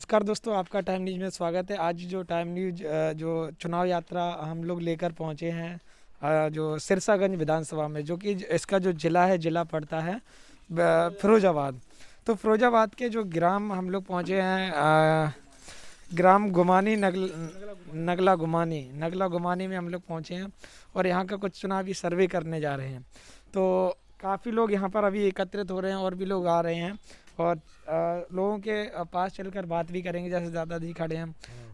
नमस्कार दोस्तों आपका टाइम न्यूज में स्वागत है आज जो टाइम न्यूज जो चुनाव यात्रा हम लोग लेकर पहुंचे हैं जो सिरसागंज विधानसभा में जो कि इसका जो ज़िला है ज़िला पड़ता है फिरोजाबाद तो फिरोजाबाद के जो ग्राम हम लोग पहुंचे हैं ग्राम गुमानी नगल नगला गुमानी नगला गुमानी में हम लोग पहुँचे हैं और यहाँ का कुछ चुनावी सर्वे करने जा रहे हैं तो काफ़ी लोग यहाँ पर अभी एकत्रित हो रहे हैं और भी लोग आ रहे हैं और आ, लोगों के पास चलकर बात भी करेंगे जैसे दादाजी खड़े हैं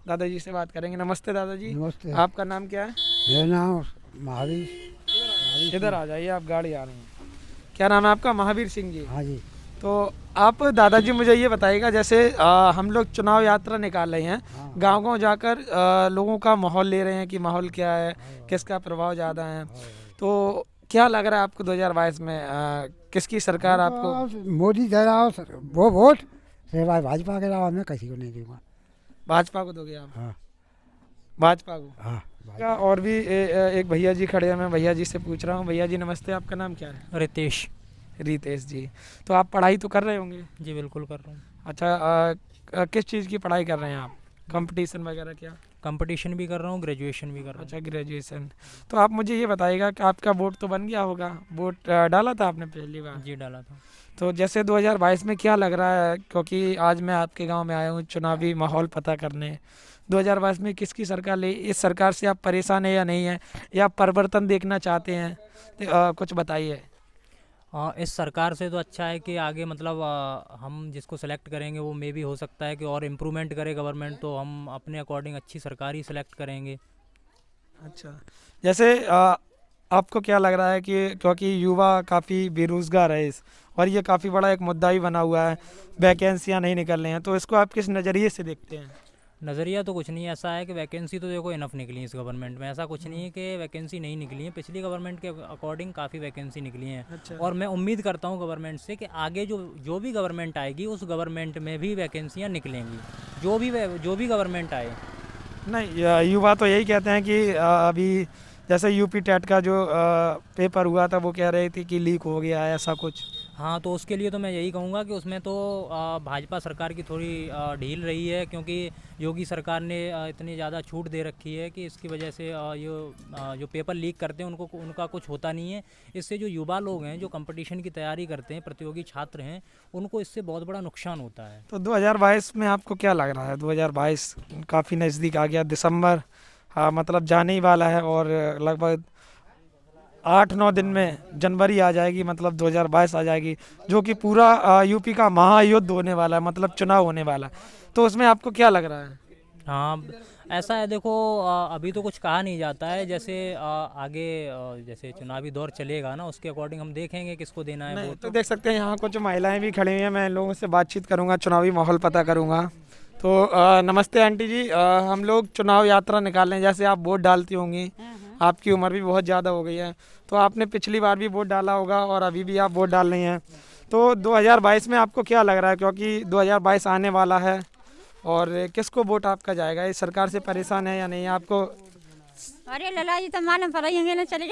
दादाजी से बात करेंगे नमस्ते दादाजी नमस्ते आपका नाम क्या है मेरा नाम महावीर इधर आ जाइए आप गाड़ी आ रहे हैं क्या नाम है आपका महावीर सिंह जी हाँ जी तो आप दादाजी मुझे ये बताइएगा जैसे आ, हम लोग चुनाव यात्रा निकाल रहे हैं गाँव गाँव जाकर आ, लोगों का माहौल ले रहे हैं कि माहौल क्या है हाँ। किसका प्रभाव ज़्यादा है हाँ। तो क्या लग रहा है आपको 2022 में आ, किसकी सरकार हाँ, आपको हाँ, मोदी दे रहा वो वोट भाजपा के अलावा मैं किसी को नहीं दूंगा भाजपा को दोगे आप हाँ भाजपा को हाँ भाजपा। और भी ए, एक भैया जी खड़े हैं मैं भैया जी से पूछ रहा हूँ भैया जी नमस्ते आपका नाम क्या है रितेश रितेश जी तो आप पढ़ाई तो कर रहे होंगे जी बिल्कुल कर रहा हूँ अच्छा आ, किस चीज़ की पढ़ाई कर रहे हैं आप कंपटीशन वगैरह क्या कंपटीशन भी कर रहा हूँ ग्रेजुएशन भी कर रहा हूँ अच्छा ग्रेजुएशन तो आप मुझे ये बताइएगा कि आपका वोट तो बन गया होगा वोट डाला था आपने पहली बार जी डाला था तो जैसे 2022 में क्या लग रहा है क्योंकि आज मैं आपके गांव में आया हूँ चुनावी माहौल पता करने 2022 में किसकी सरकार ले इस सरकार से आप परेशान है या नहीं है या परिवर्तन देखना चाहते हैं तो कुछ बताइए आ, हाँ, इस सरकार से तो अच्छा है कि आगे मतलब आ, हम जिसको सेलेक्ट करेंगे वो मे भी हो सकता है कि और इम्प्रूवमेंट करे गवर्नमेंट तो हम अपने अकॉर्डिंग अच्छी सरकार ही सेलेक्ट करेंगे अच्छा जैसे आ, आपको क्या लग रहा है कि क्योंकि युवा काफ़ी बेरोज़गार है इस और ये काफ़ी बड़ा एक मुद्दा ही बना हुआ है वैकेंसियाँ नहीं निकल रही हैं तो इसको आप किस नज़रिए से देखते हैं नज़रिया तो कुछ नहीं ऐसा है कि वैकेंसी तो देखो इनफ निकली है इस गवर्नमेंट में ऐसा कुछ नहीं है हाँ। कि वैकेंसी नहीं निकली है पिछली गवर्नमेंट के अकॉर्डिंग काफ़ी वैकेंसी निकली है अच्छा। और मैं उम्मीद करता हूँ गवर्नमेंट से कि आगे जो जो भी गवर्नमेंट आएगी उस गवर्नमेंट में भी वैकेंसियाँ निकलेंगी जो भी जो भी गवर्नमेंट आए नहीं युवा तो यही कहते हैं कि अभी जैसे यूपी टेट का जो पेपर हुआ था वो कह रही थी कि लीक हो गया ऐसा कुछ हाँ तो उसके लिए तो मैं यही कहूँगा कि उसमें तो भाजपा सरकार की थोड़ी ढील रही है क्योंकि योगी सरकार ने इतनी ज़्यादा छूट दे रखी है कि इसकी वजह से ये जो पेपर लीक करते हैं उनको उनका कुछ होता नहीं है इससे जो युवा लोग हैं जो कंपटीशन की तैयारी करते हैं प्रतियोगी छात्र हैं उनको इससे बहुत बड़ा नुकसान होता है तो दो में आपको क्या लग रहा है दो काफ़ी नज़दीक आ गया दिसंबर हाँ, मतलब जाने ही वाला है और लगभग आठ नौ दिन में जनवरी आ जाएगी मतलब 2022 आ जाएगी जो कि पूरा यूपी का महायुद्ध होने वाला है मतलब चुनाव होने वाला है तो उसमें आपको क्या लग रहा है हाँ ऐसा है देखो अभी तो कुछ कहा नहीं जाता है जैसे आगे जैसे चुनावी दौर चलेगा ना उसके अकॉर्डिंग हम देखेंगे किसको देना है वो तो, तो देख सकते हैं यहाँ कुछ महिलाएं भी खड़ी हुई हैं मैं लोगों से बातचीत करूँगा चुनावी माहौल पता करूँगा तो आ, नमस्ते आंटी जी आ, हम लोग चुनाव यात्रा निकाल रहे हैं जैसे आप वोट डालती होंगी हम्म, हम्म। आपकी उम्र भी बहुत ज़्यादा हो गई है तो आपने पिछली बार भी वोट डाला होगा और अभी भी आप वोट डाल रहे हैं तो 2022 में आपको क्या लग रहा है क्योंकि 2022 आने वाला है और किसको वोट आपका जाएगा इस सरकार से परेशान है या नहीं आपको अरे लला जी तो मालूम पड़ा ही ना चले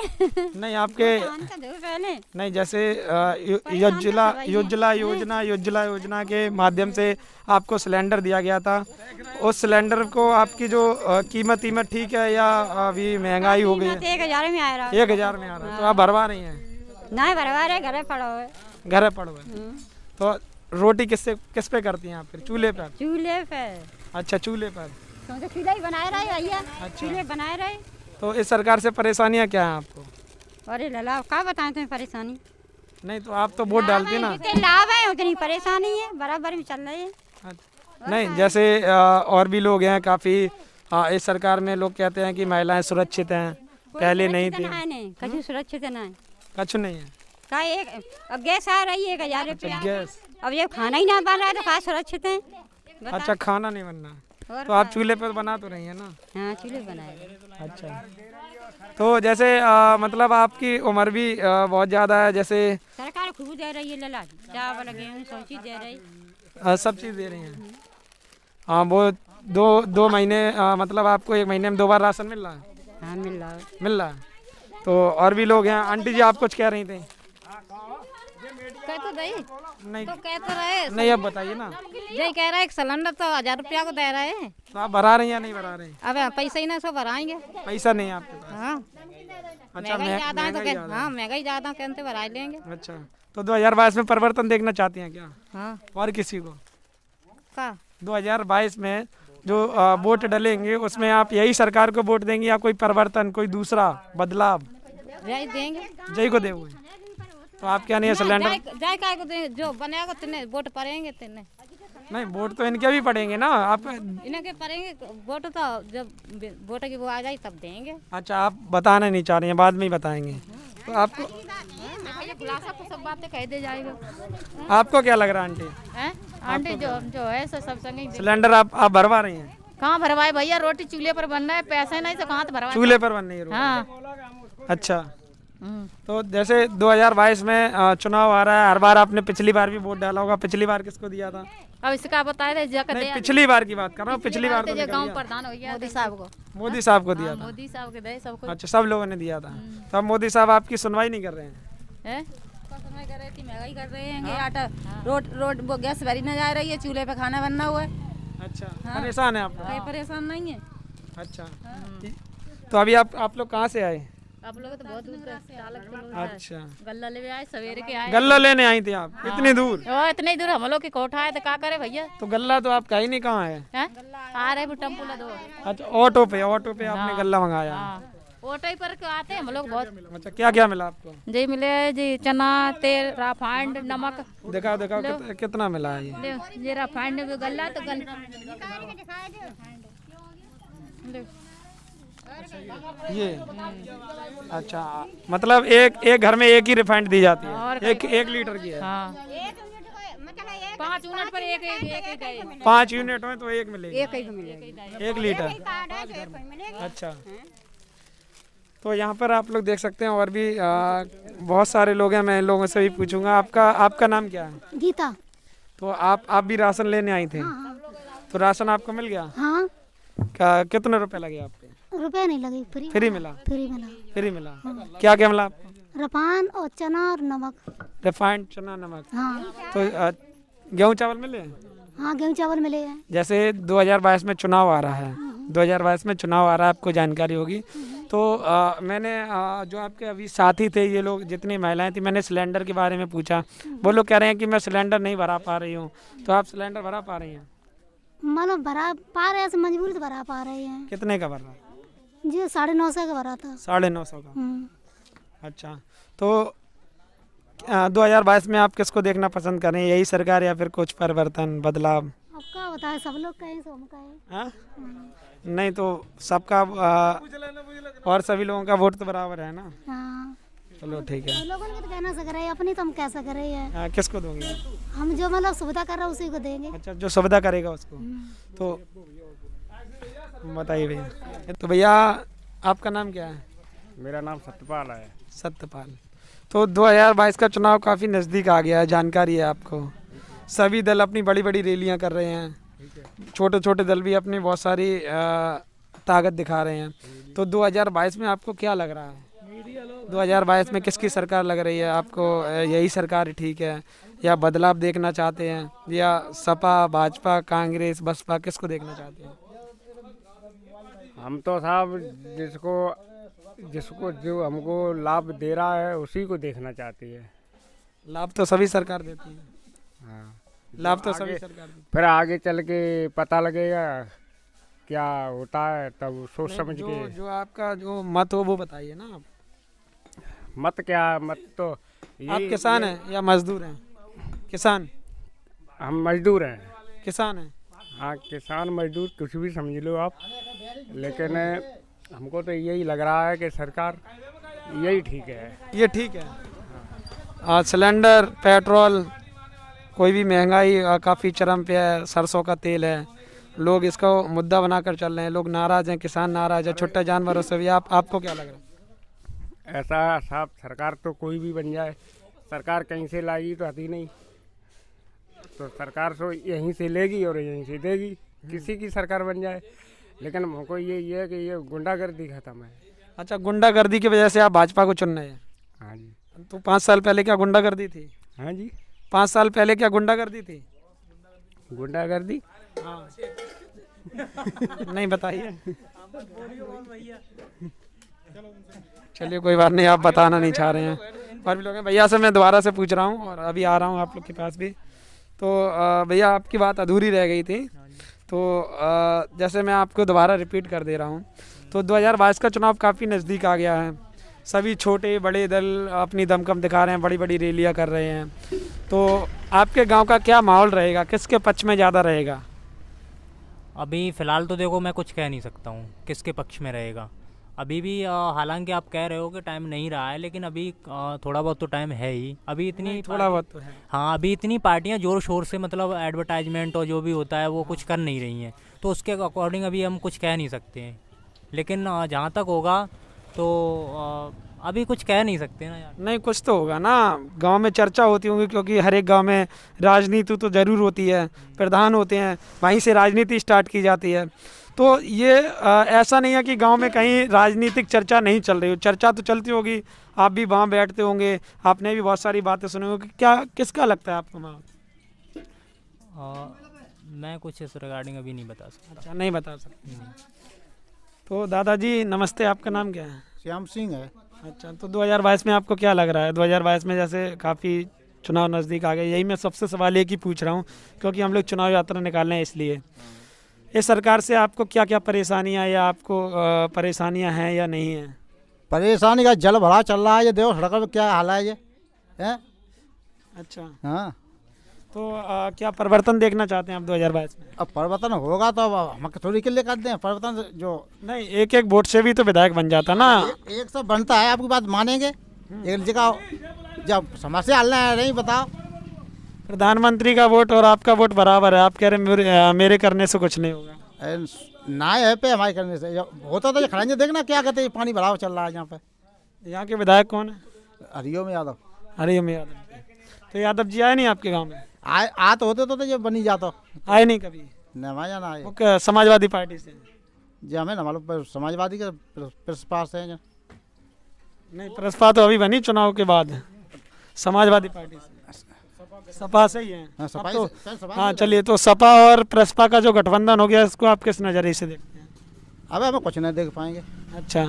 नहीं आपके नहीं जैसे योजना योजना योजना योजना योजना के माध्यम से आपको सिलेंडर दिया गया था उस सिलेंडर को आपकी जो कीमत कीमत ठीक है या अभी महंगाई हो गई एक हजार में आ रहा है एक हजार में आ रहा है तो आप भरवा रही है नहीं भरवा रहे घर पड़ो है घर पड़ो है हम्म। तो रोटी किससे किस पे करती हैं आप फिर चूल्हे पर चूल्हे पर अच्छा चूल्हे पर तो, बनाए रहे तो इस सरकार से परेशानियाँ क्या है आपको अरे लला क्या बताए तुम्हें परेशानी नहीं तो आप तो वोट डालते ना लाभ है उतनी परेशानी है बराबर में चल रही है अच्छा। नहीं जैसे और भी लोग हैं काफ़ी इस सरकार में लोग कहते हैं कि महिलाएं सुरक्षित हैं पहले नहीं तो थी हम्म? कछु सुरक्षित ना है कछु नहीं है का एक अब गैस आ रही है एक हजार अच्छा, रुपया अब ये खाना ही ना बन रहा है तो कहा सुरक्षित है अच्छा खाना नहीं बनना तो आप चूल्हे पर बना तो रही है ना हाँ चूल्हे बनाए अच्छा तो जैसे आ, मतलब आपकी उम्र भी आ, बहुत ज़्यादा है जैसे सरकार खूब दे रही है लला चावल गेहूँ सब चीज़ दे रही है सब चीज़ दे रही हैं हाँ वो दो दो महीने मतलब आपको एक महीने में दो बार राशन मिल रहा है हाँ, मिल रहा है मिल रहा है तो और भी लोग हैं आंटी जी आप कुछ कह रही थी बताए तो दही नहीं तो कहते तो रहे नहीं अब बताइए ना यही कह रहा है सिलेंडर तो हजार रुपया को दे रहे हैं तो आप भरा रहे हैं या नहीं भरा रहे अब पैसे ही ना सब भराएंगे पैसा नहीं आपके पास हाँ अच्छा ज्यादा है तो हाँ ज्यादा कहते भरा लेंगे अच्छा तो दो हजार बाईस में परिवर्तन देखना चाहती हैं क्या हाँ और किसी को दो हजार बाईस में जो वोट डलेंगे उसमें आप यही सरकार को वोट देंगे या कोई परिवर्तन कोई दूसरा बदलाव यही देंगे जय को देंगे तो आप क्या नहीं है सिलेंडर जो बनाएगा तेने वोट पड़ेंगे तेने नहीं वोट तो इनके भी पड़ेंगे ना आप इनके पड़ेंगे वोट तो जब वोट की वो आ जाए तब देंगे अच्छा आप बताना नहीं चाह रहे हैं बाद में ही बताएंगे तो आपको खुलासा तो सब बातें कह दे जाएगा आपको क्या लग रहा है आंटी आंटी जो जो है सो सब संग सिलेंडर आप आप भरवा रही हैं कहाँ भरवाए भैया रोटी चूल्हे पर बन रहा है पैसे नहीं तो कहाँ तो भरवा चूल्हे पर बन रही है हाँ। अच्छा तो जैसे 2022 में चुनाव आ रहा है हर बार आपने पिछली बार भी वोट डाला होगा पिछली बार किसको दिया था अब इसका बताया था नहीं, पिछली बार की बात कर रहा हूँ पिछली बार तो तो गाँव प्रधान मोदी साहब को मोदी साहब को दिया हाँ, था मोदी साहब के दे सबको अच्छा सब लोगों ने दिया था हम्म। तो मोदी साहब आपकी सुनवाई नहीं कर रहे हैं कर रहे थी महंगाई हाँ। आटा रोड हाँ। रोड गैस भरी न जा रही है चूल्हे पे खाना बनना हुआ है अच्छा परेशान है आप परेशान नहीं है अच्छा तो अभी आप आप लोग कहाँ से आए आप लोग तो बहुत दूर अच्छा गल्ला ले आए सवेरे के आए गल्ला लेने आई थी आप हाँ। इतनी दूर ओ इतनी दूर हम लोग की कोठा है तो क्या करे भैया तो गल्ला तो आप कहीं नहीं कहाँ है, आ रहे अच्छा ऑटो पे ऑटो पे आपने हाँ। गल्ला मंगाया हाँ। ऑटो ही पर आते हैं हम लोग बहुत अच्छा क्या क्या मिला आपको जी मिले जी चना तेल राफाइंड नमक दिखाओ दिखाओ कितना मिला है ये ये गल्ला तो गल्ला ये अच्छा मतलब एक एक घर में एक ही रिफाइंड दी जाती है हाँ। मतलब एक एक लीटर की है पाँच यूनिट में तो एक मिलेगी एक मिलेगी एक लीटर अच्छा हाँ। तो यहाँ पर आप लोग देख सकते हैं और भी बहुत सारे लोग हैं मैं इन लोगों से भी पूछूंगा आपका आपका नाम क्या है गीता तो आप आप भी राशन लेने आई थे हाँ, तो राशन आपको मिल गया हाँ कितने रुपए लगे आपको रुपया नहीं लगे फ्री फ्री मिला फ्री मिला फ्री मिला हाँ। क्या क्या मिला रफान और चना और नमक रफाइंड चना नमक हाँ तो गेहूँ चावल मिले हाँ गेहूँ चावल मिले हैं जैसे 2022 में चुनाव आ रहा है 2022 में चुनाव आ रहा है आपको जानकारी होगी तो आ, मैंने आ, जो आपके अभी साथी थे ये लोग जितनी महिलाएं थी मैंने सिलेंडर के बारे में पूछा वो लोग कह रहे हैं कि मैं सिलेंडर नहीं भरा पा रही हूँ तो आप सिलेंडर भरा पा रही हैं मतलब भरा पा रहे हैं मजबूरी भरा पा रहे हैं कितने का भर रहा है जी साढ़े नौ सौ का भरा था साढ़े नौ सौ का हम्म। अच्छा तो दो हजार बाईस में आप किसको देखना पसंद करें यही सरकार या फिर कुछ परिवर्तन बदलाव आपका बताए सब लोग का है हाँ? नहीं तो सबका और सभी लोगों का वोट तो बराबर है ना हाँ। चलो ठीक है लोगों ने तो कहना सक रहे अपनी तो हम कैसे कर रहे हैं हाँ, किसको दोगे हम जो मतलब सुविधा कर रहे है उसी को देंगे अच्छा जो सुविधा करेगा उसको हम्म। तो बताइए भैया तो भैया आपका नाम क्या है मेरा नाम सत्यपाल है सत्यपाल तो 2022 का चुनाव काफ़ी नज़दीक आ गया है जानकारी है आपको सभी दल अपनी बड़ी बड़ी रैलियां कर रहे हैं छोटे छोटे दल भी अपनी बहुत सारी ताकत दिखा रहे हैं तो 2022 में आपको क्या लग रहा है 2022 में किसकी सरकार लग रही है आपको यही सरकार ठीक है या बदलाव देखना चाहते हैं या सपा भाजपा कांग्रेस बसपा किसको देखना चाहते हैं हम तो साहब जिसको जिसको जो हमको लाभ दे रहा है उसी को देखना चाहती है लाभ तो सभी सरकार देती है हाँ लाभ तो सभी सरकार फिर आगे चल के पता लगेगा क्या होता है तब सोच समझ जो, के जो आपका जो मत हो वो बताइए ना आप मत क्या मत तो आप किसान हैं या मजदूर हैं किसान हम मजदूर हैं किसान हैं हाँ किसान मजदूर कुछ भी समझ लो आप लेकिन हमको तो यही लग रहा है कि सरकार यही ठीक है ये ठीक है हाँ। सिलेंडर पेट्रोल कोई भी महंगाई काफ़ी चरम पे है सरसों का तेल है लोग इसको मुद्दा बनाकर चल रहे हैं लोग नाराज़ हैं किसान नाराज़ है छोटे जानवरों से भी आप आपको क्या लग रहा है ऐसा साहब सरकार तो कोई भी बन जाए सरकार कहीं से लाएगी तो आती नहीं तो सरकार तो यहीं से लेगी और यहीं से देगी किसी की सरकार बन जाए लेकिन हमको ये ये है कि ये गुंडागर्दी खत्म है अच्छा गुंडागर्दी की वजह से आप भाजपा को चुन रहे हैं हाँ जी तो पाँच साल पहले क्या गुंडागर्दी थी हाँ जी पाँच साल पहले क्या गुंडागर्दी थी गुंडागर्दी हाँ नहीं बताइए चलिए कोई बात नहीं आप बताना नहीं चाह रहे हैं और भी लोग हैं भैया से मैं दोबारा से पूछ रहा हूँ और अभी आ रहा हूँ आप लोग के पास भी तो भैया आपकी बात अधूरी रह गई थी हाँ तो जैसे मैं आपको दोबारा रिपीट कर दे रहा हूँ तो 2022 का चुनाव काफ़ी नज़दीक आ गया है सभी छोटे बड़े दल अपनी दमकम दिखा रहे हैं बड़ी बड़ी रैलियाँ कर रहे हैं तो आपके गांव का क्या माहौल रहेगा किसके पक्ष में ज़्यादा रहेगा अभी फ़िलहाल तो देखो मैं कुछ कह नहीं सकता हूँ किसके पक्ष में रहेगा अभी भी हालांकि आप कह रहे हो कि टाइम नहीं रहा है लेकिन अभी थोड़ा बहुत तो टाइम है ही अभी इतनी थोड़ा बहुत तो हाँ अभी इतनी पार्टियाँ ज़ोर शोर से मतलब एडवर्टाइजमेंट और जो भी होता है वो कुछ हाँ। कर नहीं रही हैं तो उसके अकॉर्डिंग अभी हम कुछ कह नहीं सकते हैं लेकिन जहाँ तक होगा तो अभी कुछ कह नहीं सकते ना यार नहीं कुछ तो होगा ना गांव में चर्चा होती होगी क्योंकि हर एक गांव में राजनीति तो ज़रूर होती है हम्म। प्रधान होते हैं वहीं से राजनीति स्टार्ट की जाती है तो ये आ, ऐसा नहीं है कि गांव में कहीं राजनीतिक चर्चा नहीं चल रही हो चर्चा तो चलती होगी आप भी वहाँ बैठते होंगे आपने भी बहुत सारी बातें सुनी होगी क्या किसका लगता है आपको वहाँ मैं कुछ इस रिगार्डिंग अभी नहीं बता सकता अच्छा नहीं बता सकता तो दादाजी नमस्ते आपका नाम क्या है श्याम सिंह है अच्छा तो 2022 में आपको क्या लग रहा है 2022 में जैसे काफ़ी चुनाव नज़दीक आ गए यही मैं सबसे सवाल एक ही पूछ रहा हूँ क्योंकि हम लोग चुनाव यात्रा निकाल रहे हैं इसलिए ये सरकार से आपको क्या क्या परेशानियाँ या आपको परेशानियाँ हैं या नहीं हैं परेशानी का जल भरा चल रहा है ये देखो सड़क में क्या हाल है ये है अच्छा हाँ तो आ, क्या परिवर्तन देखना चाहते हैं आप 2022 में अब परिवर्तन होगा तो अब हम थोड़ी के लिए कर दें परिवर्तन जो नहीं एक एक वोट से भी तो विधायक बन जाता ना हाँ, एक सब बनता है आपकी बात मानेंगे हम्म। एक जगह जब समस्या हल नहीं बताओ प्रधानमंत्री का वोट और आपका वोट बराबर है आप कह रहे मेरे, मेरे करने से कुछ नहीं होगा ना है पे हमारे करने से होता तो ये खड़ा देखना क्या कहते हैं पानी भराव चल रहा है यहाँ पे यहाँ के विधायक कौन है हरिओम यादव हरिओम यादव तो यादव जी आए नहीं आपके गाँव में आए आ तो होते तो, तो, ये बनी जाता आए नहीं कभी नहीं हमारे यहाँ आए समाजवादी पार्टी से जी हमें ना मालूम समाजवादी के प्रसपा से नहीं प्रसपा तो अभी बनी चुनाव के बाद समाजवादी पार्टी से सपा से ही है हाँ, तो हाँ चलिए तो सपा और प्रसपा का जो गठबंधन हो गया इसको आप किस नज़रिए से देखते हैं अब हम कुछ नहीं देख पाएंगे अच्छा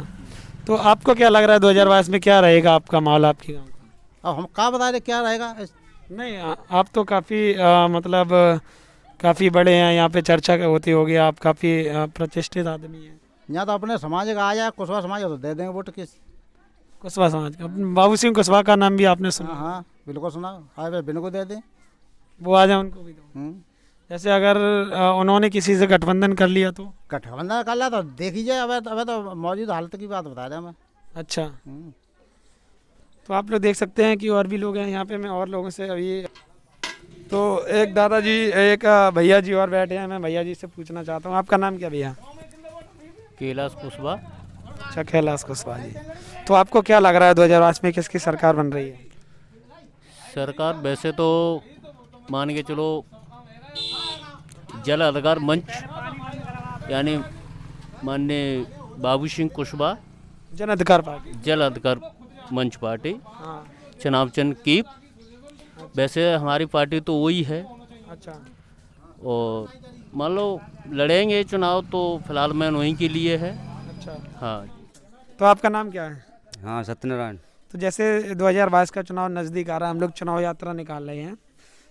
तो आपको क्या लग रहा है दो हज़ार बाईस में क्या रहेगा आपका माहौल आपकी गाँव का अब हम कहा बता रहे क्या रहेगा नहीं आप तो काफ़ी मतलब काफ़ी बड़े हैं यहाँ पे चर्चा होती होगी आप काफ़ी प्रतिष्ठित आदमी हैं यहाँ तो अपने समाज का आ जाए कुशवा समाज तो दे देंगे वोट किस कुशवा समाज का बाबू सिंह कुशवाहा का नाम भी आपने सुना हाँ, हाँ। बिल्कुल सुना हाई बिल को दे दें वो आ जाए उनको भी दो हम्म। जैसे अगर उन्होंने किसी से गठबंधन कर लिया तो गठबंधन कर लिया तो देखिए अब अब तो मौजूद हालत की बात बता रहे मैं अच्छा हम्म। तो आप लोग देख सकते हैं कि और भी लोग हैं यहाँ पे मैं और लोगों से अभी तो एक दादाजी एक भैया जी और बैठे हैं मैं भैया जी से पूछना चाहता हूँ आपका नाम क्या भैया कैलाश कुशवाहा अच्छा कैलाश कुशवाहा जी तो आपको क्या लग रहा है दो में किसकी सरकार बन रही है सरकार वैसे तो मान के चलो जल अधिकार मंच यानी माननीय बाबू सिंह कुशवाहा जन अधिकार पार्टी जल अधिकार मंच पार्टी हाँ। चुनाव चंद कीप वैसे हमारी पार्टी तो वही है अच्छा और मान लो लड़ेंगे चुनाव तो फिलहाल मैं वहीं के लिए है अच्छा हाँ तो आपका नाम क्या है हाँ सत्यनारायण तो जैसे 2022 का चुनाव नज़दीक आ रहा है हम लोग चुनाव यात्रा निकाल रहे हैं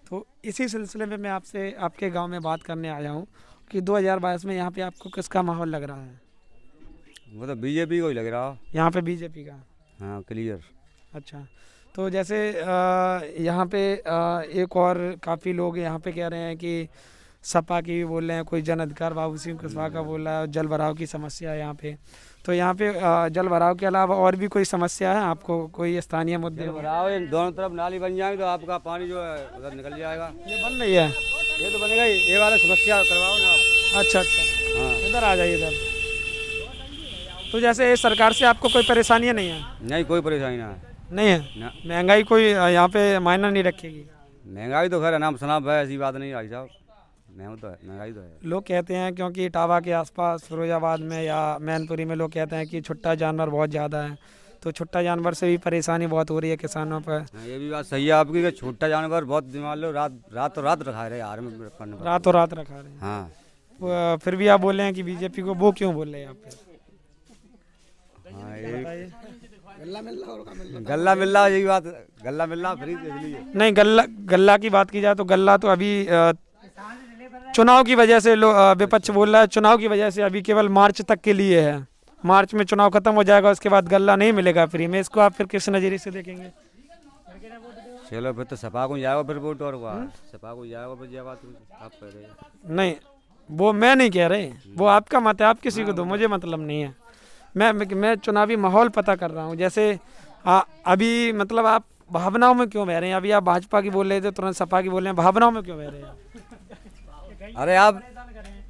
तो इसी सिलसिले में मैं आपसे आपके गांव में बात करने आया हूं कि 2022 में यहां पे आपको किसका माहौल लग रहा है वो तो बीजेपी को ही लग रहा यहाँ पे बीजेपी का हाँ क्लियर अच्छा तो जैसे यहाँ पे एक और काफ़ी लोग यहाँ पे कह रहे हैं कि सपा की भी बोल रहे हैं कोई जन अधिकार बाबू सिंह कुशवाहा का बोल रहा है जल भराव की समस्या है यहाँ पे तो यहाँ पे जल भराव के अलावा और भी कोई समस्या है आपको कोई स्थानीय मुद्दे भराव दोनों तरफ नाली बन जाएंगे तो आपका पानी जो है उधर निकल जाएगा ये बन रही है ये तो बनेगा ये वाला समस्या करवाओ ना आप अच्छा अच्छा हाँ। इधर आ जाइए इधर तो जैसे इस सरकार से आपको कोई परेशानियाँ नहीं है नहीं कोई परेशानी ना है नहीं है महंगाई कोई यहाँ पे मायना नहीं रखेगी महंगाई तो खैर नाम सनाब है ऐसी बात नहीं भाई साहब महंगाई तो है महंगाई तो है लोग कहते हैं क्योंकि इटावा के आसपास फिरोजाबाद में या मैनपुरी में लोग कहते हैं कि छुट्टा जानवर बहुत ज़्यादा है तो छुट्टा जानवर से भी परेशानी बहुत हो रही है किसानों पर हाँ, ये भी बात सही है आपकी छुट्टा जानवर बहुत दिमाग लो रात रात रात रखा रहे यार मतलब रातों रात रखा रहे हाँ फिर भी आप बोल रहे हैं कि बीजेपी को वो क्यों बोल रहे हैं आप हाँ, गल्ला मिल्ला गल्ला मिल्ला यही बात गल्ला मिल्ला फ्री नहीं गल्ला गल्ला की बात की जाए तो गल्ला तो अभी चुनाव की वजह से विपक्ष बोल रहा है चुनाव की वजह से अभी केवल मार्च तक के लिए है मार्च में चुनाव खत्म हो जाएगा उसके बाद गल्ला नहीं मिलेगा फ्री में इसको आप फिर किस नज़रिए से देखेंगे चलो फिर तो सपा को जाएगा फिर वोट और हम्म? सपा को जाएगा फिर जाओ आप नहीं वो मैं नहीं कह रहे वो आपका मत है आप किसी को हाँ, दो तो मुझे मतलब नहीं है मैं मैं चुनावी माहौल पता कर रहा हूँ जैसे आ, अभी मतलब आप भावनाओं में क्यों बह रहे हैं अभी आप भाजपा की बोल रहे थे तुरंत सपा की बोल रहे हैं भावनाओं में क्यों बह रहे हैं अरे आप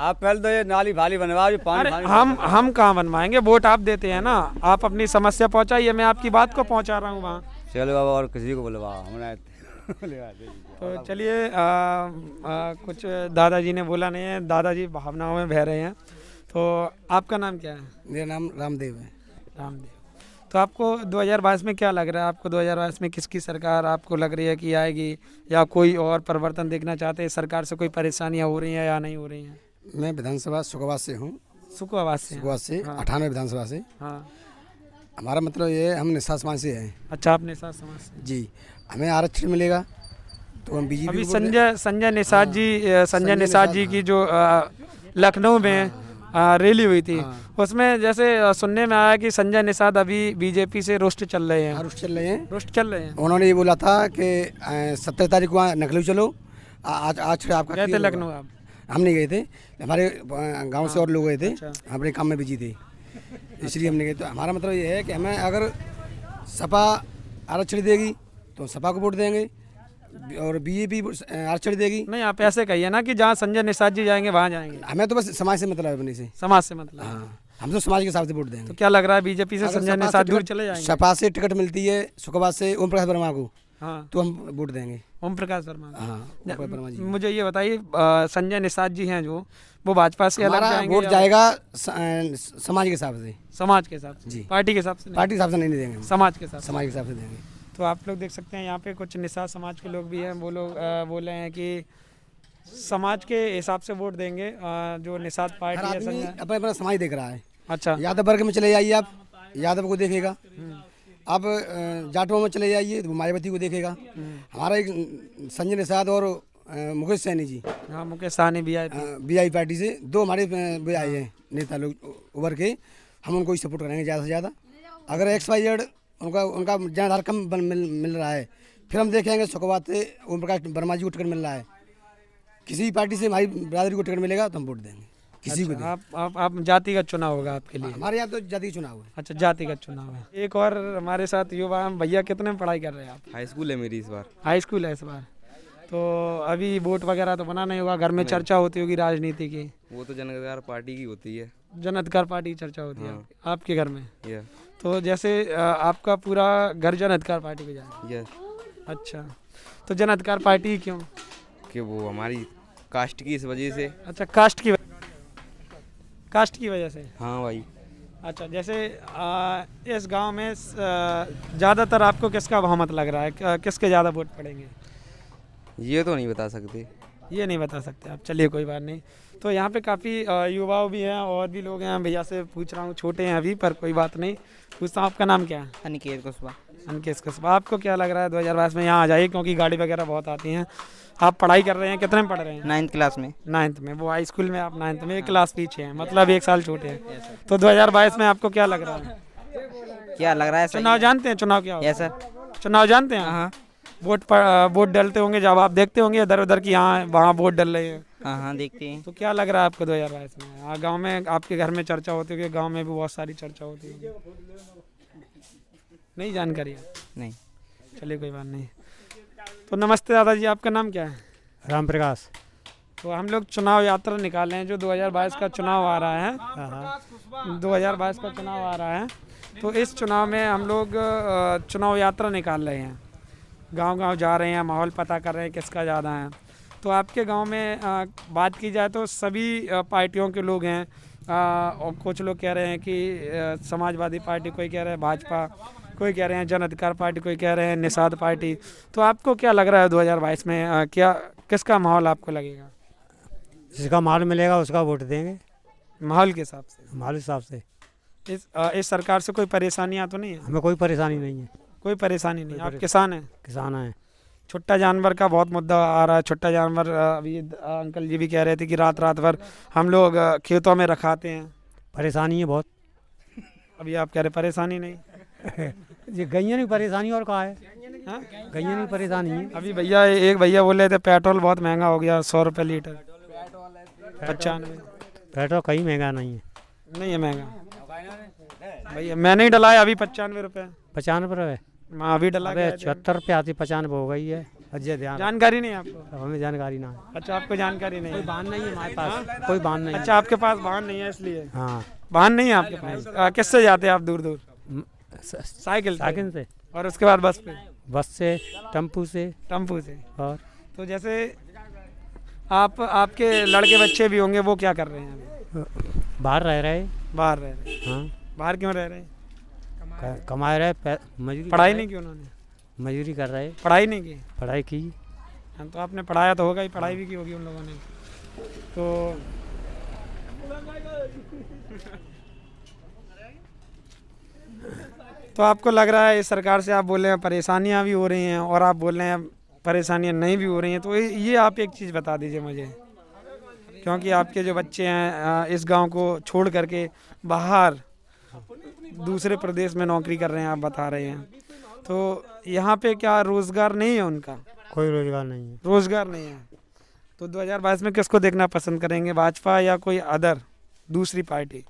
आप पहले तो ये नाली भाली बनवा जो पानी हम हम कहाँ बनवाएंगे वोट आप देते हैं ना आप अपनी समस्या पहुँचाइए मैं आपकी बात को पहुँचा रहा हूँ वहाँ चलो अब और किसी को बुलवा हमने तो चलिए कुछ दादाजी ने बोला नहीं है दादाजी भावनाओं में बह रहे हैं तो आपका नाम क्या है मेरा नाम रामदेव है रामदेव तो आपको 2022 में क्या लग रहा है आपको 2022 में किसकी सरकार आपको लग रही है कि आएगी या कोई और परिवर्तन देखना चाहते हैं सरकार से कोई परेशानियाँ हो रही हैं या नहीं हो रही हैं मैं विधानसभा सुखवास से हूँ सुखवास से सुखवास से हाँ। अठानवे विधानसभा से हाँ हमारा मतलब ये हम निशा समाज से हैं अच्छा आप निशा समाज से जी हमें आरक्षण मिलेगा तो हम बीजेपी संजय संजय निषाद हाँ। जी संजय निषाद जी की हाँ। जो लखनऊ में रैली हुई थी हाँ। उसमें जैसे सुनने में आया कि संजय निषाद अभी बीजेपी से रोस्ट चल रहे हैं हाँ, रोस्ट चल रहे हैं रोस्ट चल रहे हैं उन्होंने ये बोला था कि सत्रह तारीख को नकली चलो आज आज आपका गए थे लखनऊ आप हम नहीं गए थे हमारे गांव से हाँ। और लोग गए थे अच्छा। हमारे काम में बिजी थे अच्छा। इसलिए हमने गए तो हमारा मतलब ये है कि हमें अगर सपा आरक्षण देगी तो सपा को वोट देंगे और बीए भी आरक्षण देगी नहीं आप ऐसे कहिए ना कि जहाँ संजय निषाद जी जाएंगे वहाँ जाएंगे हमें तो बस समाज से मतलब अपने से समाज से मतलब हाँ हम तो समाज के हिसाब से वोट देंगे तो क्या लग रहा है बीजेपी से संजय निषाद दूर चले जाएंगे सपा से टिकट मिलती है सुखबा से ओम प्रकाश वर्मा को हाँ तो हम वोट देंगे ओम प्रकाश वर्मा हाँ वर्मा जी मुझे ये बताइए संजय निषाद जी हैं जो वो भाजपा से अलग वोट जाएगा समाज के हिसाब से समाज के हिसाब से जी पार्टी के हिसाब से पार्टी के हिसाब से नहीं देंगे समाज के हिसाब समाज के हिसाब से देंगे तो आप लोग देख सकते हैं यहाँ पे कुछ निशा समाज के लोग भी हैं वो लोग बोल रहे हैं कि समाज के हिसाब से वोट देंगे आ, जो निषाद पार्टी है अपना अपना समाज देख रहा है अच्छा यादव वर्ग में चले जाइए आप यादव को देखेगा आप जाटवा में चले जाइए तो मायावती को देखेगा हमारा एक संजय निषाद और मुकेश सहनी जी हाँ Mukesh Sahani B I B I party से दो हमारे भी आए हैं नेता लोग उभर के हम उनको ही सपोर्ट करेंगे ज़्यादा से ज़्यादा अगर एक्स वाई जेड उनका उनका जन आधार कम मिल मिल रहा है फिर हम देखेंगे सुखवात ओम प्रकाश वर्मा जी को टिकट मिल रहा है किसी भी पार्टी से भाई बरादरी को टिकट मिलेगा तो हम वोट देंगे किसी अच्छा, को आप, आप आप जाति का चुनाव होगा आपके लिए हमारे यहाँ तो जाति का चुनाव है अच्छा जाति का चुनाव है एक और हमारे साथ युवा भैया कितने में पढ़ाई कर रहे हैं आप हाई स्कूल है मेरी इस बार हाई स्कूल है इस बार तो अभी वोट वगैरह तो बना नहीं होगा घर में चर्चा होती होगी राजनीति की वो तो जनअधिकार पार्टी की होती है जन पार्टी की चर्चा होती है हाँ। आपके घर में तो जैसे आपका पूरा घर जन अधिकार पार्टी में जाए यस अच्छा तो जन अधिकार पार्टी क्यों कि वो हमारी कास्ट की इस वजह से अच्छा कास्ट की कास्ट की वजह से हाँ भाई अच्छा जैसे आ, इस गांव में ज़्यादातर आपको किसका बहुमत लग रहा है किसके ज़्यादा वोट पड़ेंगे ये तो नहीं बता सकते ये नहीं बता सकते आप चलिए कोई बात नहीं तो यहाँ पे काफ़ी युवाओं भी हैं और भी लोग हैं भैया से पूछ रहा हूँ छोटे हैं अभी पर कोई बात नहीं पूछता हूँ आपका नाम क्या है अनिकेत कुशवा अनकेश कुशवा आपको क्या लग रहा है दो हज़ार बाईस में यहाँ आ जाइए क्योंकि गाड़ी वगैरह बहुत आती हैं आप पढ़ाई कर रहे हैं कितने में पढ़ रहे हैं नाइन्थ क्लास में नाइन्थ में वो हाई स्कूल में आप नाइन्थ में एक क्लास पीछे हैं मतलब एक साल छोटे हैं तो दो हज़ार बाईस में आपको क्या लग रहा है क्या लग रहा है चुनाव जानते हैं चुनाव क्या सर चुनाव जानते हैं हाँ वोट वोट डलते होंगे जब आप देखते होंगे इधर उधर की यहाँ वहाँ वोट डल रहे हैं हाँ हाँ देखते हैं तो क्या लग रहा है आपको दो हजार बाईस में गाँव में आपके घर में चर्चा होती होगी गाँव में भी बहुत सारी चर्चा होती होगी नहीं जानकारी नहीं चलिए कोई बात नहीं तो नमस्ते दादाजी आपका नाम क्या है राम प्रकाश तो हम लोग चुनाव यात्रा निकाल रहे हैं जो 2022 का चुनाव आ रहा है 2022 हाँ, हाँ। का चुनाव आ रहा है तो इस चुनाव में हम लोग चुनाव यात्रा निकाल रहे हैं गांव गांव जा रहे हैं माहौल पता कर रहे हैं किसका ज़्यादा है तो आपके गांव में आ, बात की जाए तो सभी पार्टियों के लोग हैं आ, और कुछ लोग कह रहे हैं कि समाजवादी पार्टी कोई कह रहा है भाजपा कोई कह रहे हैं जन अधिकार पार्टी कोई कह रहे हैं निषाद पार्टी तो आपको क्या लग रहा है 2022 में आ, क्या किसका माहौल आपको लगेगा जिसका माहौल मिलेगा उसका वोट देंगे माहौल के हिसाब से माहौल हिसाब से इस आ, इस सरकार से कोई परेशानियाँ तो नहीं है हमें कोई परेशानी नहीं है कोई परेशानी नहीं आप किसान हैं किसान हैं छुट्टा जानवर का बहुत मुद्दा आ रहा है छुट्टा जानवर अभी अंकल जी भी कह रहे थे कि रात रात भर हम लोग खेतों में रखाते हैं परेशानी है बहुत अभी आप कह रहे परेशानी नहीं ये गैया नहीं परेशानी और कहा है हाँ? गैया नहीं परेशानी है अभी भैया एक भैया बोले थे पेट्रोल बहुत महंगा हो गया सौ रुपये लीटर पचानवे पेट्रोल कहीं महंगा नहीं है नहीं है महंगा भैया मैंने ही डलाया अभी पचानवे रुपये पचानवे रुपये महावीर डला छिहत्तर पे आती पचानवे हो गई है अजय ध्यान जानकारी नहीं आपको हमें जानकारी ना अच्छा आपको जानकारी नहीं कोई बांध नहीं है हमारे पास हाँ? कोई बांध नहीं अच्छा आपके पास वाहन नहीं है इसलिए हाँ वाहन नहीं है आपके पास किससे जाते हैं आप दूर दूर साइकिल साइकिल से और उसके बाद बस पे बस से टेम्पू से टेम्पू से और तो जैसे आप आपके लड़के बच्चे भी होंगे वो क्या कर रहे हैं बाहर रह रहे बाहर रह रहे हाँ बाहर क्यों रह रहे हैं कमा रहे मजदूरी पढ़ाई नहीं की उन्होंने मजदूरी कर रहे पढ़ाई नहीं की पढ़ाई की हम हाँ, तो आपने पढ़ाया तो होगा ही पढ़ाई भी की होगी उन लोगों ने तो तो आपको लग रहा है इस सरकार से आप बोल रहे हैं परेशानियाँ भी हो रही हैं और आप बोल रहे हैं परेशानियाँ नहीं भी हो रही हैं तो ये आप एक चीज़ बता दीजिए मुझे क्योंकि आपके जो बच्चे हैं इस गांव को छोड़ करके बाहर दूसरे प्रदेश में नौकरी कर रहे हैं आप बता रहे हैं तो यहाँ पे क्या रोज़गार नहीं है उनका कोई रोज़गार नहीं है रोज़गार नहीं है तो 2022 में किसको देखना पसंद करेंगे भाजपा या कोई अदर दूसरी पार्टी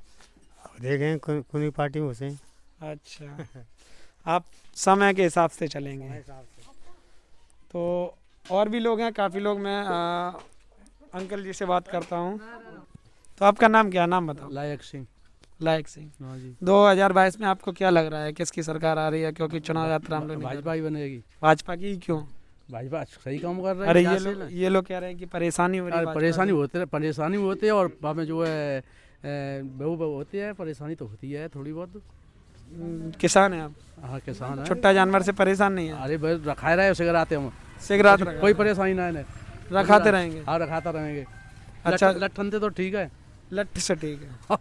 देखें कोई पार्टी उसे अच्छा आप समय के हिसाब से चलेंगे तो और भी लोग हैं काफ़ी लोग मैं आ, अंकल जी से बात करता हूँ तो आपका नाम क्या नाम बताओ लायक सिंह लायक सिंह हाँ दो हजार बाईस में आपको क्या लग रहा है किसकी सरकार आ रही है क्योंकि चुनाव यात्रा हम लोग भाजपा ही बनेगी भाजपा की क्यों भाजपा सही काम कर रहे हैं अरे ये लोग ये लोग कह रहे हैं कि परेशानी हो रही है परेशानी होते परेशानी होती है और हमें जो है बहू बहू होती है परेशानी तो होती है थोड़ी बहुत हम्म, किसान है आप हाँ किसान है छोटा जानवर से परेशान नहीं है अरे भाई रखा रहे आते हम सिगरात कोई परेशानी ना है रखाते रहेंगे हाँ रखाते रहेंगे अच्छा लट्ठनते तो ठीक है लट सटीक है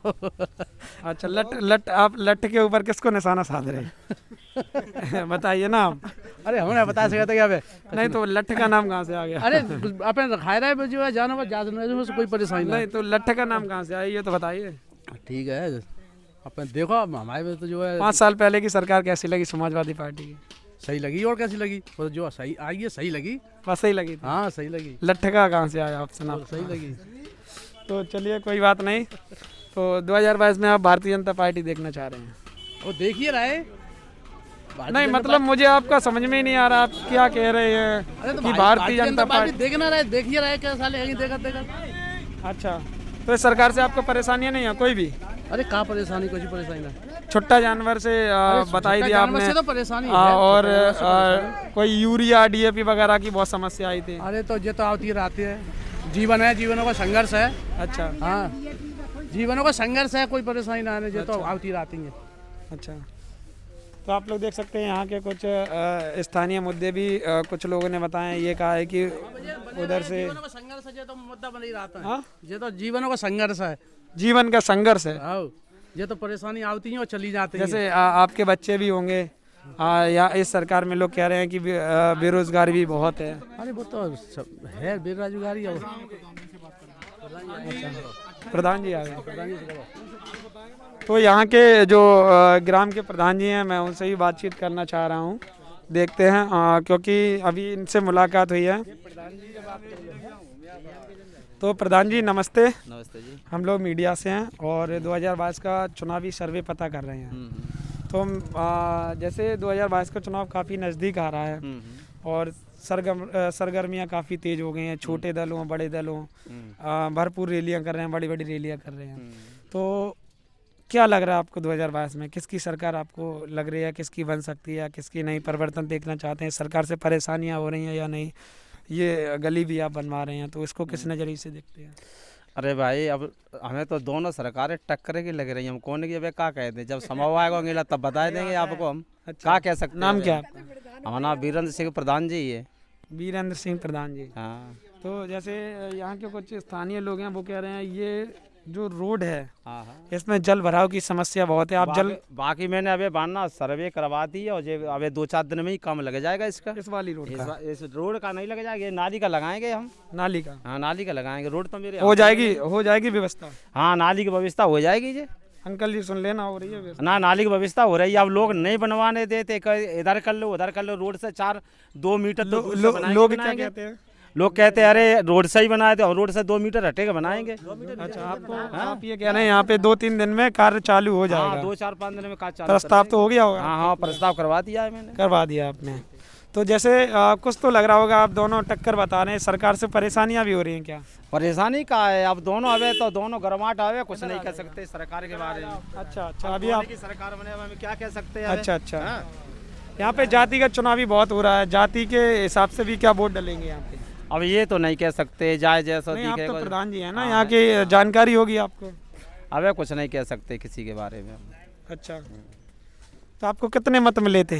अच्छा लट लट आप लट के ऊपर किसको निशाना साध रहे बताइए ना आप अरे हमने बता सका था क्या नहीं तो लट्ठ का नाम कहाँ से आ गया अरे आपने रखा रहा है जो है जानवर जानवर से कोई परेशानी नहीं तो लट्ठ का नाम कहाँ से आया ये तो बताइए ठीक है अपने देखो हमारे तो जो है पाँच साल पहले की सरकार कैसी लगी समाजवादी पार्टी की सही लगी और कैसी लगी तो जो सही आई है सही लगी बस सही लगी हाँ सही लगी लट्ठ का कहाँ से आया ऑप्शन आप सही लगी तो चलिए कोई बात नहीं तो 2022 में आप भारतीय जनता पार्टी देखना चाह रहे हैं वो देखिए है नहीं मतलब मुझे आपका समझ में ही नहीं आ रहा आप क्या कह रहे हैं तो कि भारतीय जनता पार्टी देखना रहे देखिए है क्या साले यहीं देखा देखा अच्छा तो इस सरकार से आपको परेशानियाँ नहीं है कोई भी अरे कहाँ परेशानी कोई परेशानी ना छुट्टा जानवर से बताई दिया आपने तो परेशानी हाँ, आ, और आ, कोई यूरिया डीएपी वगैरह की बहुत समस्या आई थी अरे तो ये तो आती रहती है जीवन है जीवनों का संघर्ष है अच्छा हाँ जीवनों का संघर्ष है कोई परेशानी ना आने तो अच्छा। तो आती रहती है अच्छा तो आप लोग देख सकते हैं यहाँ के कुछ स्थानीय मुद्दे भी आ, कुछ लोगों ने बताए ये कहा है कि उधर से संघर्ष तो मुद्दा रहता है हाँ? ये तो जीवनों का संघर्ष है जीवन का संघर्ष है हाँ। ये तो परेशानी आती है और चली जाती है जैसे आ, आपके बच्चे भी होंगे हाँ या इस सरकार में लोग कह रहे हैं कि बेरोजगारी भी बहुत है अरे वो तो सब है बेरोजगारी और प्रधान जी आ गए तो यहाँ के जो ग्राम के प्रधान जी हैं मैं उनसे ही बातचीत करना चाह रहा हूँ देखते हैं आ, क्योंकि अभी इनसे मुलाकात हुई है तो प्रधान जी नमस्ते नमस्ते जी हम लोग मीडिया से हैं और दो का चुनावी सर्वे पता कर रहे हैं हम्म, हम्म। तो हम जैसे 2022 का चुनाव काफ़ी नज़दीक आ रहा है हम्म, हम्म। और सरगम सरगर्मियाँ काफ़ी तेज़ हो गई हैं हम्म। छोटे दल हों बड़े दल हों भरपूर रैलियाँ कर रहे हैं बड़ी बड़ी रैलियाँ कर रहे हैं तो क्या लग रहा है आपको 2022 में किसकी सरकार आपको लग रही है किसकी बन सकती है किसकी नई परिवर्तन देखना चाहते हैं सरकार से परेशानियाँ हो रही हैं या नहीं ये गली भी आप बनवा रहे हैं तो इसको किस नज़रिए से देखते हैं अरे भाई अब हमें तो दोनों सरकारें टक्कर की लग रही है हम कौन की अबे क्या कह दें जब समाव आएगा अंगेला तब बता देंगे आपको हम अच्छा। क्या कह सकते नाम क्या हमारा नाम वीरेंद्र सिंह प्रधान जी है वीरेंद्र सिंह प्रधान जी हाँ तो जैसे यहाँ के कुछ स्थानीय लोग हैं वो कह रहे हैं ये जो रोड है हाँ, हाँ। इसमें जल भराव की समस्या बहुत है आप जल बाकी मैंने अभी बांधना सर्वे करवा दी है और जो अभी दो चार दिन में ही काम लग जाएगा इसका इस वाली रोड का इस रोड का नहीं लग जाएगा नाली का लगाएंगे हम नाली का हाँ नाली का लगाएंगे रोड तो मेरे हो जाएगी हो जाएगी व्यवस्था हाँ नाली की व्यवस्था हो जाएगी जी अंकल जी सुन लेना हो रही है ना नाली की व्यवस्था हो रही है अब लोग नहीं बनवाने देते इधर कर लो उधर कर लो रोड से चार दो मीटर तो लो, लो, लोग क्या कहते हैं लोग कहते हैं अरे रोड से ही बनाए थे और रोड से दो मीटर हटेगा बनाएंगे अच्छा आपको आप ये कह हाँ। रहे हैं यहाँ पे दो तीन दिन में कार्य चालू हो हाँ, जाएगा दो चार पाँच दिन में कार्य प्रस्ताव तो हो गया होगा हाँ हाँ प्रस्ताव करवा दिया है मैंने करवा दिया आपने तो जैसे आ, कुछ तो लग रहा होगा आप दोनों टक्कर बता रहे हैं सरकार से परेशानियां भी हो रही हैं क्या परेशानी का है अब दोनों आवे तो दोनों गर्माहट आवे कुछ नहीं कह सकते सरकार के बारे में अच्छा अच्छा अभी आप सरकार बने हमें क्या कह सकते हैं अच्छा अच्छा हाँ। यहाँ पे जाति का चुनाव भी बहुत हो रहा है जाति के हिसाब से भी क्या वोट डलेंगे यहाँ पे अब ये तो नहीं कह सकते जाए जैसा नहीं, आप तो प्रधान जी है ना हाँ, यहाँ की जानकारी होगी आपको अब कुछ नहीं कह सकते किसी के बारे में अच्छा तो आपको कितने मत मिले थे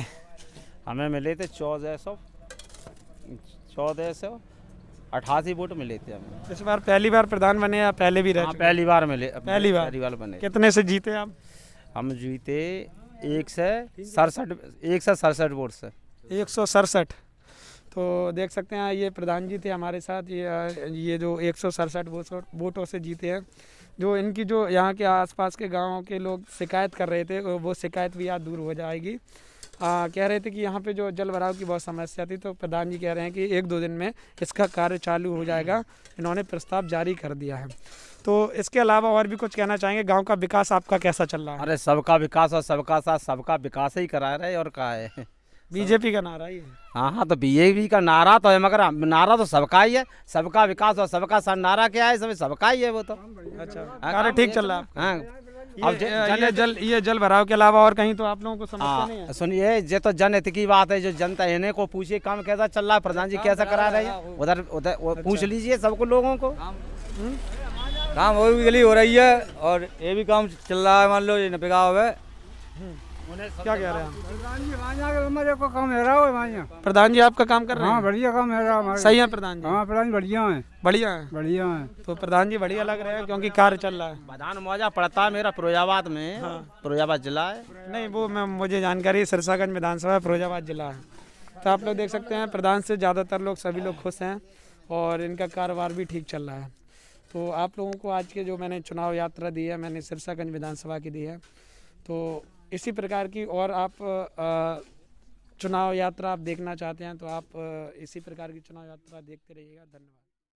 हमें मिले थे चौदह सौ चौदह सौ अठासी वोट मिले थे हमें इस बार पहली बार प्रधान बने या पहले भी रहे हाँ, पहली बार मिले पहली बार पहली बार बने कितने से जीते आप हम जीते एक से सड़सठ एक सौ सड़सठ वोट से एक सौ सड़सठ तो देख सकते हैं ये प्रधान जी थे हमारे साथ ये ये जो एक सौ सड़सठ वोटों से जीते हैं जो इनकी जो यहाँ के आसपास के गाँव के लोग शिकायत कर रहे थे वो शिकायत भी आज दूर हो जाएगी आ, कह रहे थे कि यहाँ पे जो जल भराव की बहुत समस्या थी तो प्रधान जी कह रहे हैं कि एक दो दिन में इसका कार्य चालू हो जाएगा इन्होंने प्रस्ताव जारी कर दिया है तो इसके अलावा और भी कुछ कहना चाहेंगे गांव का विकास आपका कैसा चल रहा है अरे सबका विकास और सबका साथ सबका विकास ही करा रहे और कहा है बीजेपी का नारा ही है हाँ हाँ तो बीजेपी का नारा तो है मगर नारा तो सबका ही है सबका विकास और सबका साथ नारा क्या है सभी सबका ही है वो तो अच्छा हाँ, हाँ, ठीक चल रहा है हाँ। अब ये, जल ये जल भराव के अलावा और कहीं तो आप लोगों को समझ सुनिए ये तो जनहित की बात है जो जनता इन्हें को पूछिए काम कैसा चल रहा है प्रधान जी कैसा करा रहे हैं उधर उधर पूछ अच्छा। लीजिए सबको लोगों को काम वो हम्म? भी गली हो रही है और ये भी काम चल रहा है मान लो ये नपेगा है हम्म। क्या कह रहे हैं प्रधान जी आपका काम कर रहे हाँ, हैं बढ़िया काम है सही है प्रधान जी हाँ प्रधान बढ़िया है बढ़िया है बढ़िया है तो प्रधान जी बढ़िया लग रहे हैं क्योंकि कार्य चल रहा है प्रधान मौजा पड़ता है मेरा फिरोजाबाद में हाँ। फिरोजाबाद जिला है नहीं वो मैं मुझे जानकारी सिरसागंज विधानसभा फिरोजाबाद जिला है तो आप लोग देख सकते हैं प्रधान से ज़्यादातर लोग सभी लोग खुश हैं और इनका कारोबार भी ठीक चल रहा है तो आप लोगों को आज के जो मैंने चुनाव यात्रा दी है मैंने सिरसागंज विधानसभा की दी है तो इसी प्रकार की और आप चुनाव यात्रा आप देखना चाहते हैं तो आप इसी प्रकार की चुनाव यात्रा देखते रहिएगा धन्यवाद